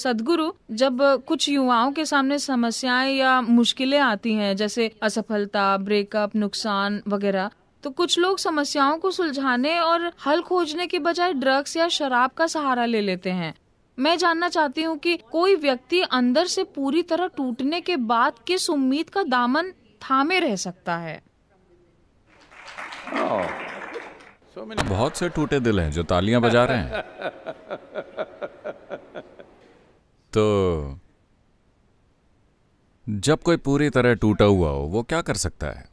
सदगुरु जब कुछ युवाओं के सामने समस्याएं या मुश्किलें आती हैं जैसे असफलता ब्रेकअप नुकसान वगैरह तो कुछ लोग समस्याओं को सुलझाने और हल खोजने के बजाय ड्रग्स या शराब का सहारा ले लेते हैं मैं जानना चाहती हूँ कि कोई व्यक्ति अंदर से पूरी तरह टूटने के बाद किस उम्मीद का दामन थामे रह सकता है oh. बहुत से टूटे दिल हैं जो तालियां बजा रहे हैं तो जब कोई पूरी तरह टूटा हुआ हो वो क्या कर सकता है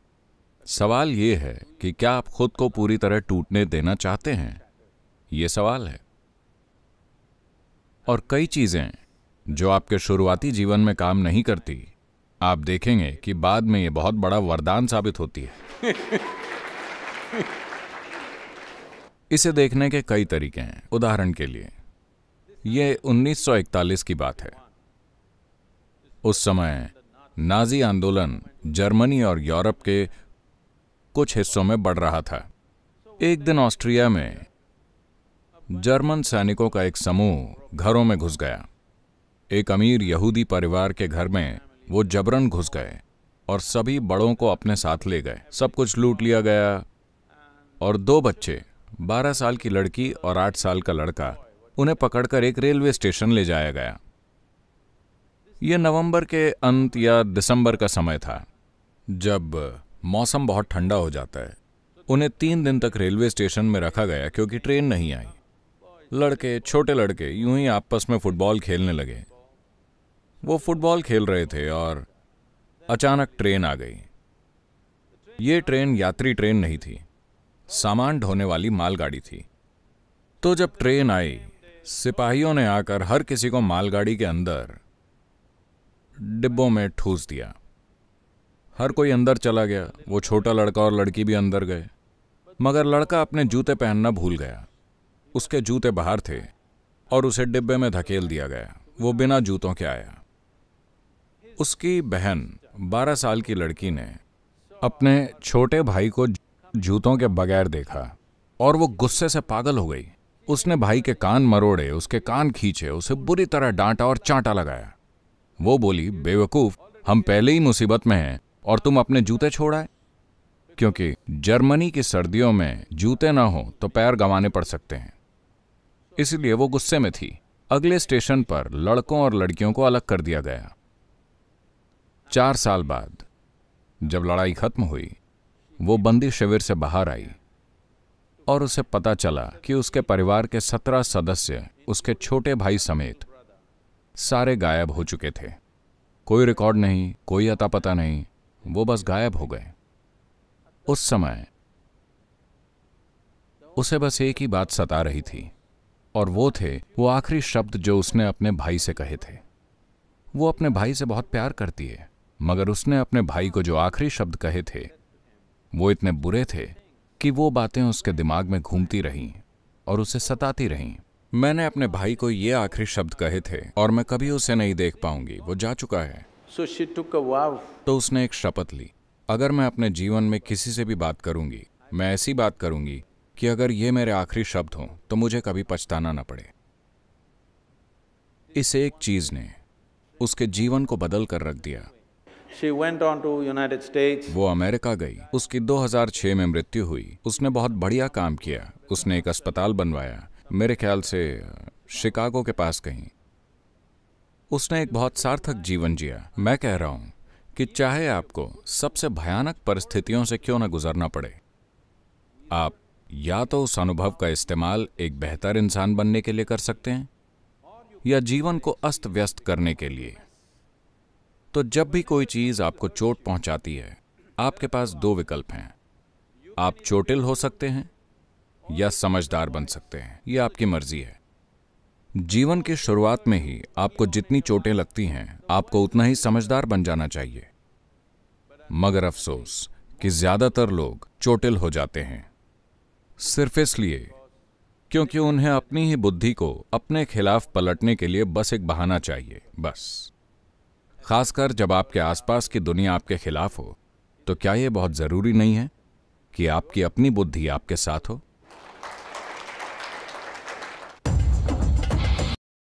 सवाल ये है कि क्या आप खुद को पूरी तरह टूटने देना चाहते हैं ये सवाल है और कई चीजें जो आपके शुरुआती जीवन में काम नहीं करती आप देखेंगे कि बाद में ये बहुत बड़ा वरदान साबित होती है इसे देखने के कई तरीके हैं उदाहरण के लिए ये 1941 की बात है उस समय नाजी आंदोलन जर्मनी और यूरोप के कुछ हिस्सों में बढ़ रहा था एक दिन ऑस्ट्रिया में जर्मन सैनिकों का एक समूह घरों में घुस गया एक अमीर यहूदी परिवार के घर में वो जबरन घुस गए और सभी बड़ों को अपने साथ ले गए सब कुछ लूट लिया गया और दो बच्चे 12 साल की लड़की और 8 साल का लड़का उन्हें पकड़कर एक रेलवे स्टेशन ले जाया गया यह नवंबर के अंत या दिसंबर का समय था जब मौसम बहुत ठंडा हो जाता है उन्हें तीन दिन तक रेलवे स्टेशन में रखा गया क्योंकि ट्रेन नहीं आई लड़के छोटे लड़के यूं ही आपस में फुटबॉल खेलने लगे वो फुटबॉल खेल रहे थे और अचानक ट्रेन आ गई ये ट्रेन यात्री ट्रेन नहीं थी सामान ढोने वाली मालगाड़ी थी तो जब ट्रेन आई सिपाहियों ने आकर हर किसी को मालगाड़ी के अंदर डिब्बों में ठूस दिया हर कोई अंदर चला गया वो छोटा लड़का और लड़की भी अंदर गए मगर लड़का अपने जूते पहनना भूल गया उसके जूते बाहर थे और उसे डिब्बे में धकेल दिया गया वो बिना जूतों के आया उसकी बहन 12 साल की लड़की ने अपने छोटे भाई को जूतों के बगैर देखा और वो गुस्से से पागल हो गई उसने भाई के कान मरोड़े उसके कान खींचे उसे बुरी तरह डांटा और चांटा लगाया वो बोली बेवकूफ हम पहले ही मुसीबत में हैं और तुम अपने जूते छोड़ाए क्योंकि जर्मनी की सर्दियों में जूते ना हो तो पैर गंवाने पड़ सकते हैं इसलिए वो गुस्से में थी अगले स्टेशन पर लड़कों और लड़कियों को अलग कर दिया गया चार साल बाद जब लड़ाई खत्म हुई वो बंदी शिविर से बाहर आई और उसे पता चला कि उसके परिवार के सत्रह सदस्य उसके छोटे भाई समेत सारे गायब हो चुके थे कोई रिकॉर्ड नहीं कोई अता पता नहीं वो बस गायब हो गए उस समय उसे बस एक ही बात सता रही थी और वो थे वो आखिरी शब्द जो उसने अपने भाई से कहे थे वो अपने भाई से बहुत प्यार करती है मगर उसने अपने भाई को जो आखिरी शब्द कहे थे वो इतने बुरे थे कि वो बातें उसके दिमाग में घूमती रहीं और उसे सताती रहीं मैंने अपने भाई को ये आखिरी शब्द कहे थे और मैं कभी उसे नहीं देख पाऊंगी वो जा चुका है so she took a vow. तो उसने एक शपथ ली अगर मैं अपने जीवन में किसी से भी बात करूंगी मैं ऐसी बात करूंगी कि अगर ये मेरे आखिरी शब्द हों तो मुझे कभी पछताना ना पड़े इस एक चीज ने उसके जीवन को बदल कर रख दिया वो अमेरिका गई उसकी 2006 में मृत्यु हुई उसने बहुत बढ़िया काम किया उसने एक अस्पताल बनवाया मेरे ख्याल से शिकागो के पास कहीं उसने एक बहुत सार्थक जीवन जिया मैं कह रहा हूं कि चाहे आपको सबसे भयानक परिस्थितियों से क्यों ना गुजरना पड़े आप या तो उस अनुभव का इस्तेमाल एक बेहतर इंसान बनने के लिए कर सकते हैं या जीवन को अस्त व्यस्त करने के लिए तो जब भी कोई चीज आपको चोट पहुंचाती है आपके पास दो विकल्प हैं आप चोटिल हो सकते हैं या समझदार बन सकते हैं यह आपकी मर्जी है जीवन के शुरुआत में ही आपको जितनी चोटें लगती हैं आपको उतना ही समझदार बन जाना चाहिए मगर अफसोस कि ज्यादातर लोग चोटिल हो जाते हैं सिर्फ इसलिए क्योंकि उन्हें अपनी ही बुद्धि को अपने खिलाफ पलटने के लिए बस एक बहाना चाहिए बस खासकर जब आपके आसपास की दुनिया आपके खिलाफ हो तो क्या यह बहुत जरूरी नहीं है कि आपकी अपनी बुद्धि आपके साथ हो